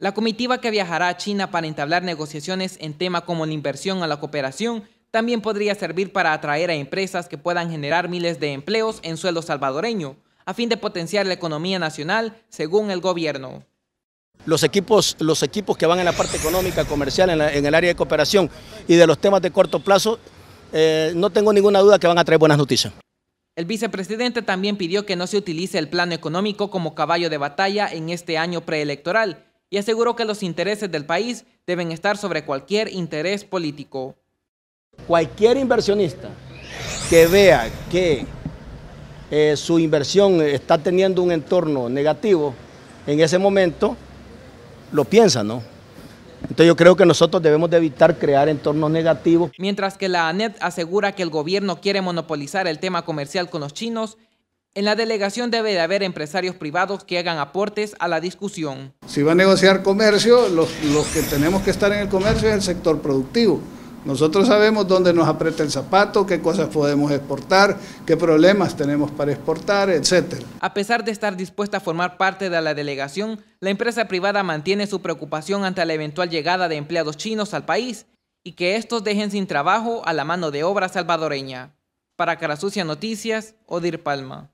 La comitiva que viajará a China para entablar negociaciones en temas como la inversión a la cooperación también podría servir para atraer a empresas que puedan generar miles de empleos en suelo salvadoreño, a fin de potenciar la economía nacional, según el gobierno. Los equipos, los equipos que van en la parte económica, comercial, en, el área de cooperación y de los temas de corto plazo, eh, no tengo ninguna duda que van a traer buenas noticias. El vicepresidente también pidió que no se utilice el plano económico como caballo de batalla en este año preelectoral y aseguró que los intereses del país deben estar sobre cualquier interés político. Cualquier inversionista que vea que eh, su inversión está teniendo un entorno negativo, en ese momento lo piensa, ¿no? Entonces yo creo que nosotros debemos de evitar crear entornos negativos. Mientras que la ANET asegura que el gobierno quiere monopolizar el tema comercial con los chinos, en la delegación debe de haber empresarios privados que hagan aportes a la discusión. Si va a negociar comercio, los, que tenemos que estar en el comercio es el sector productivo. Nosotros sabemos dónde nos aprieta el zapato, qué cosas podemos exportar, qué problemas tenemos para exportar, etc. A pesar de estar dispuesta a formar parte de la delegación, la empresa privada mantiene su preocupación ante la eventual llegada de empleados chinos al país y que estos dejen sin trabajo a la mano de obra salvadoreña. Para Carasucia Noticias, Odir Palma.